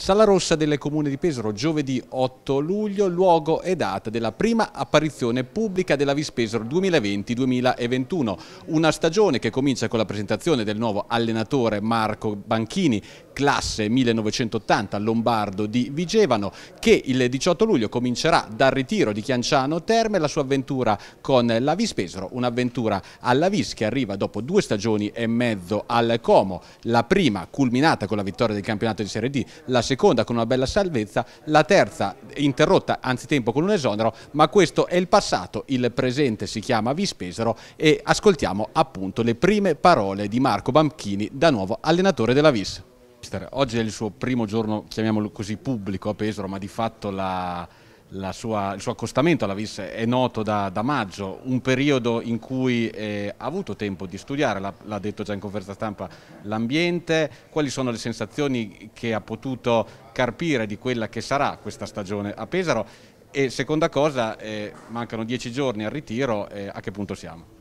Sala Rossa delle Comune di Pesaro, giovedì 8 luglio, luogo e data della prima apparizione pubblica della Vispesaro 2020-2021. Una stagione che comincia con la presentazione del nuovo allenatore Marco Banchini classe 1980 lombardo di Vigevano che il 18 luglio comincerà dal ritiro di Chianciano Terme la sua avventura con la Vispesero, un'avventura alla Vis che arriva dopo due stagioni e mezzo al Como, la prima culminata con la vittoria del campionato di Serie D, la seconda con una bella salvezza, la terza interrotta anzitempo con un esonero, ma questo è il passato, il presente si chiama Vispesero e ascoltiamo appunto le prime parole di Marco Bamchini da nuovo allenatore della Vis. Pster, oggi è il suo primo giorno, chiamiamolo così, pubblico a Pesaro, ma di fatto la, la sua, il suo accostamento alla VIS è noto da, da maggio, un periodo in cui eh, ha avuto tempo di studiare, l'ha detto già in conferenza stampa, l'ambiente, quali sono le sensazioni che ha potuto carpire di quella che sarà questa stagione a Pesaro e seconda cosa, eh, mancano dieci giorni al ritiro, eh, a che punto siamo?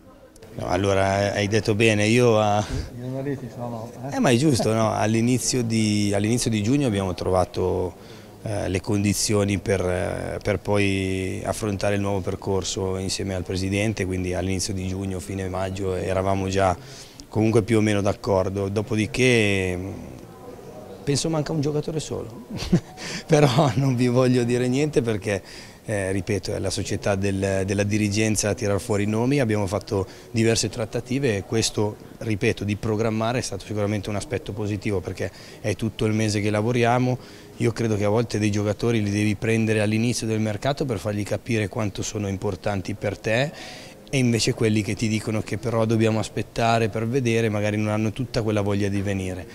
No, allora eh, hai detto bene, io... A... Eh? eh, ma è giusto, no? all'inizio di, all di, giugno abbiamo trovato eh, le condizioni per, eh, per, poi affrontare il nuovo percorso insieme al Presidente, quindi all'inizio di giugno, fine maggio eravamo già comunque più o meno d'accordo, dopodiché penso manca un giocatore solo, però non vi voglio dire niente perché eh, ripeto, è la società del, della dirigenza a tirar fuori i nomi, abbiamo fatto diverse trattative e questo, ripeto, di programmare è stato sicuramente un aspetto positivo perché è tutto il mese che lavoriamo, io credo che a volte dei giocatori li devi prendere all'inizio del mercato per fargli capire quanto sono importanti per te e invece quelli che ti dicono che però dobbiamo aspettare per vedere magari non hanno tutta quella voglia di venire.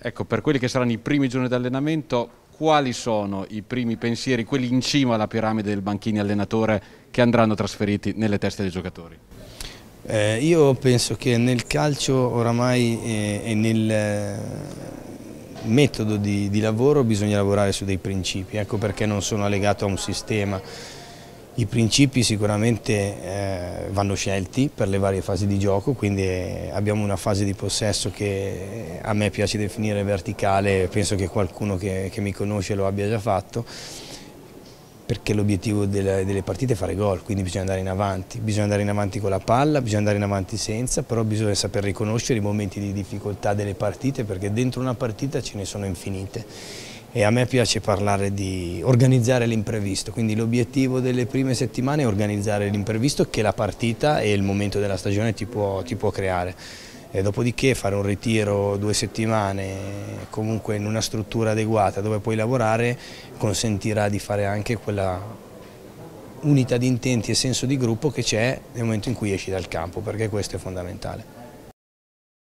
Ecco, per quelli che saranno i primi giorni di allenamento quali sono i primi pensieri, quelli in cima alla piramide del banchini allenatore che andranno trasferiti nelle teste dei giocatori? Eh, io penso che nel calcio oramai eh, e, nel eh, metodo di, di lavoro bisogna lavorare su dei principi, ecco perché non sono legato a un sistema. I principi sicuramente eh, vanno scelti per le varie fasi di gioco, quindi eh, abbiamo una fase di possesso che eh, a me piace definire verticale, penso che qualcuno che, che mi conosce lo abbia già fatto, perché l'obiettivo delle, delle, partite è fare gol, quindi bisogna andare in avanti, bisogna andare in avanti con la palla, bisogna andare in avanti senza, però bisogna saper riconoscere i momenti di difficoltà delle partite perché dentro una partita ce ne sono infinite e a me piace parlare di organizzare l'imprevisto, quindi l'obiettivo delle prime settimane è organizzare l'imprevisto che la partita e il momento della stagione ti può, ti può creare. E dopodiché fare un ritiro due settimane comunque in una struttura adeguata dove puoi lavorare consentirà di fare anche quella unità di intenti e senso di gruppo che c'è nel momento in cui esci dal campo perché questo è fondamentale.